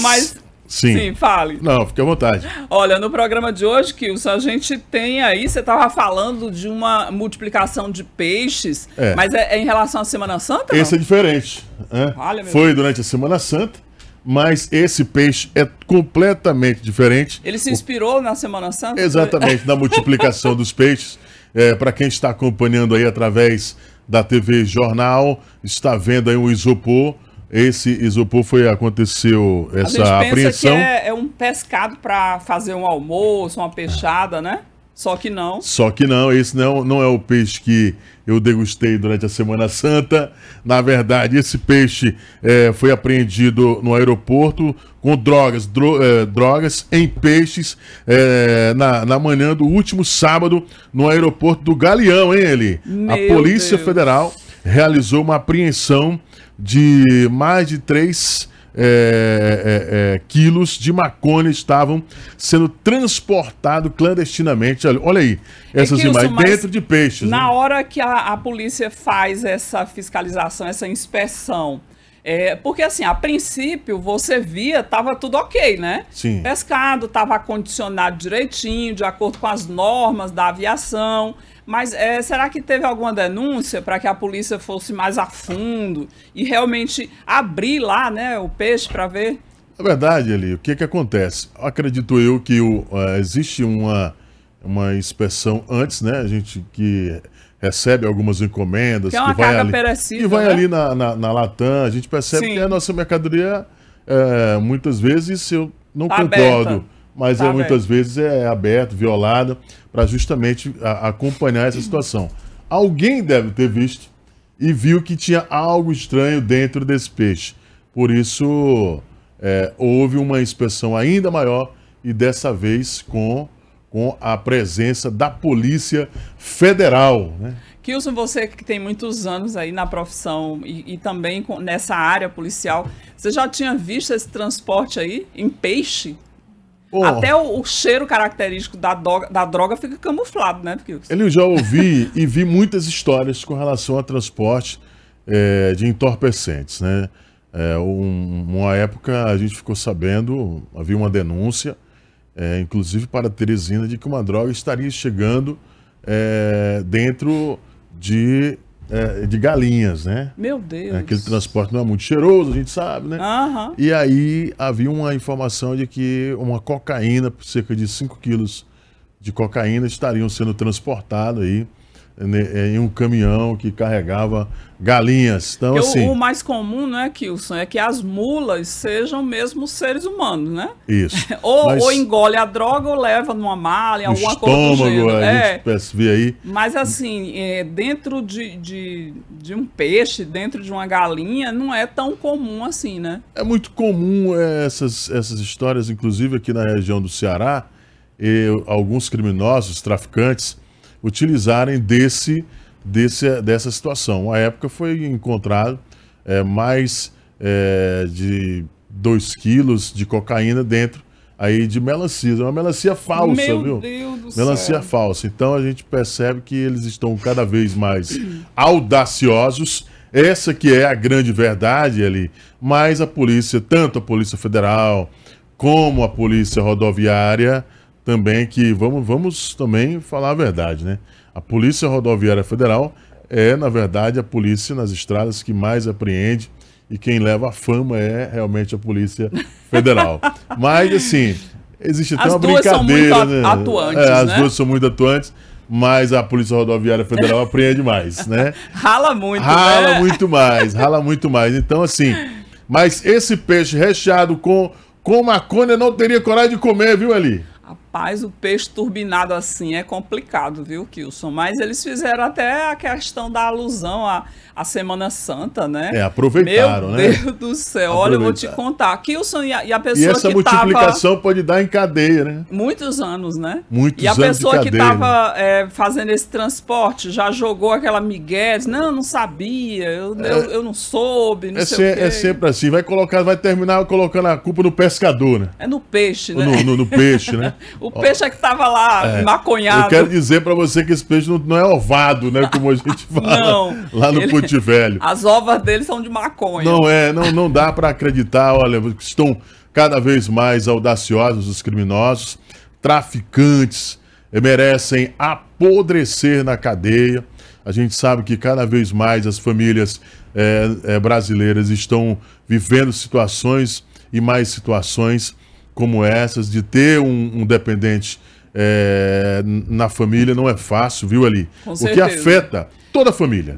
Mas... Sim. Sim. fale. Não, fique à vontade. Olha, no programa de hoje, Kilson, a gente tem aí, você estava falando de uma multiplicação de peixes, é. mas é, é, em relação à Semana Santa? Esse não? é diferente. Né? Foi Deus. durante a Semana Santa, mas esse peixe é completamente diferente. Ele se inspirou o... na Semana Santa? Exatamente, na multiplicação dos peixes. É, Para quem está acompanhando aí através da TV Jornal, está vendo aí um isopor esse isopor foi aconteceu essa a apreensão. É, é, um pescado para fazer um almoço, uma peixada, né? Só que não. Só que não, esse não, não é o peixe que eu degustei durante a Semana Santa. Na verdade, esse peixe é, foi apreendido no aeroporto com drogas, dro, é, drogas em peixes é, na, na manhã do último sábado no aeroporto do Galeão, hein, ele? Meu a Polícia Deus. Federal realizou uma apreensão de mais de 3 é, é, é, quilos de maconha estavam sendo transportado clandestinamente. Olha aí, é essas imagens dentro de peixes. Na né? hora que a, a polícia faz essa fiscalização, essa inspeção, é, porque assim, a princípio você via, tava tudo ok, né? Sim. O pescado tava acondicionado direitinho, de acordo com as normas da aviação. Mas é, será que teve alguma denúncia para que a polícia fosse mais a fundo e realmente abrir lá, né, o peixe para ver? Na verdade, ali, o que que acontece? Acredito eu que o, uh, existe uma uma inspeção antes, né? A gente que recebe algumas encomendas. Que é uma que vai ali, E vai né? ali na, na, na, Latam, a gente percebe Sim. que a nossa mercadoria, é, muitas vezes, eu não tá concordo, aberta. mas tá é, muitas vezes é aberta, violada, para justamente a, acompanhar essa situação. Alguém deve ter visto e viu que tinha algo estranho dentro desse peixe. Por isso, é, houve uma inspeção ainda maior e dessa vez com com a presença da Polícia Federal. Né? Kilson, você que tem muitos anos aí na profissão e, e também com, nessa área policial, você já tinha visto esse transporte aí em peixe? Oh. Até o, o, cheiro característico da, do, da droga fica camuflado, né, Kilson? Ele já ouvi e vi muitas histórias com relação a transporte é, de entorpecentes, né? É, um, uma época a gente ficou sabendo, havia uma denúncia, é, inclusive para Teresina, de que uma droga estaria chegando é, dentro de, é, de galinhas, né? Meu é, Deus! Aquele transporte não é muito cheiroso, a gente sabe, né? Uhum. E aí havia uma informação de que uma cocaína, cerca de 5 quilos de cocaína, estariam sendo transportados aí é é em um caminhão que carregava galinhas. Então, assim, o, o mais comum, né, Kilson, é que as mulas sejam mesmo seres humanos, né? Isso. ou, mas... ou, engole a droga ou leva numa malha, alguma estômago, coisa do gênero. É, a gente é. aí. Mas assim, é, dentro de, de, de, um peixe, dentro de uma galinha, não é tão comum assim, né? É muito comum é, essas, essas histórias, inclusive aqui na região do Ceará, e, alguns criminosos, traficantes, utilizarem desse, desse, dessa situação. A época foi encontrado é, mais é, de 2 quilos de cocaína dentro aí de melancia. É uma melancia falsa, Meu viu? Deus do melancia céu. falsa. Então a gente percebe que eles estão cada vez mais audaciosos. Essa que é a grande verdade ali. Mas a polícia, tanto a Polícia Federal como a Polícia Rodoviária, também que vamos, vamos também falar a verdade, né? A Polícia Rodoviária Federal é, na verdade, a polícia nas estradas que mais apreende e quem leva a fama é realmente a Polícia Federal. Mas, assim, existe até as uma brincadeira. São muito né? atuantes, é, as né? duas são muito atuantes mas a Polícia Rodoviária Federal apreende mais, né? rala muito, Rala né? muito mais, rala muito mais. Então, assim, mas esse peixe recheado com, com maconha não teria coragem de comer, viu, ali Rapaz, o peixe turbinado assim é complicado, viu, Kilson? Mas eles fizeram até a questão da alusão à, à Semana Santa, né? É, aproveitaram, Meu né? Meu Deus do céu, olha, eu vou te contar. Kilson e a, e a pessoa que estava... E essa multiplicação tava... pode dar em cadeia, né? Muitos anos, né? Muitos anos E a anos pessoa cadeia, que estava né? é, fazendo esse transporte já jogou aquela migué, não, não sabia, eu, é, eu, eu, não soube, não é sei é quê. É sempre assim, vai, colocar, vai terminar colocando a culpa no pescador, né? É no peixe, né? no, no, no peixe, né? O peixe é que tava lá é. maconhado. Eu quero dizer para você que esse peixe não, é ovado, né? Como a gente fala não, lá no ele, Pute Velho. As ovas dele são de maconha. Não é, não, não dá para acreditar. Olha, estão cada vez mais audaciosos os criminosos, traficantes merecem apodrecer na cadeia. A gente sabe que cada vez mais as famílias é, é, brasileiras estão vivendo situações e mais situações como essas, de ter um, um dependente é, na família não é fácil, viu, Ali? o que afeta toda a família.